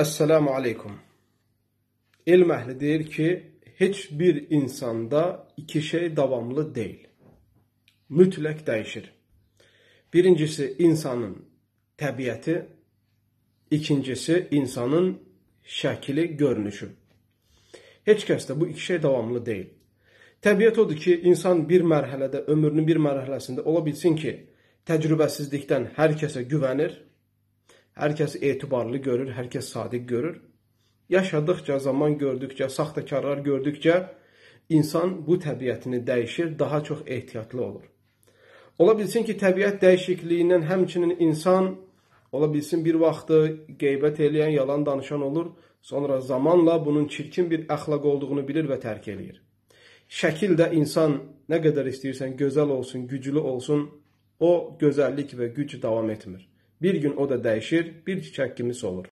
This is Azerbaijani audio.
Əssəlamu aleykum. Elm əhli deyir ki, heç bir insanda iki şey davamlı deyil. Mütləq dəyişir. Birincisi insanın təbiəti, ikincisi insanın şəkili, görünüşü. Heç kəs də bu iki şey davamlı deyil. Təbiət odur ki, insan bir mərhələdə, ömrünün bir mərhələsində ola bilsin ki, təcrübəsizlikdən hər kəsə güvənir Hər kəs etibarlı görür, hər kəs sadiq görür. Yaşadıkca, zaman gördükcə, saxtakarlar gördükcə insan bu təbiətini dəyişir, daha çox ehtiyatlı olur. Ola bilsin ki, təbiət dəyişikliyindən həmçinin insan ola bilsin bir vaxtı qeybət eləyən, yalan danışan olur, sonra zamanla bunun çirkin bir əxlaq olduğunu bilir və tərk eləyir. Şəkildə insan nə qədər istəyirsən gözəl olsun, güclü olsun, o gözəllik və güc davam etmir. Bir gün o da dəyişir, bir çiçək kimi solur.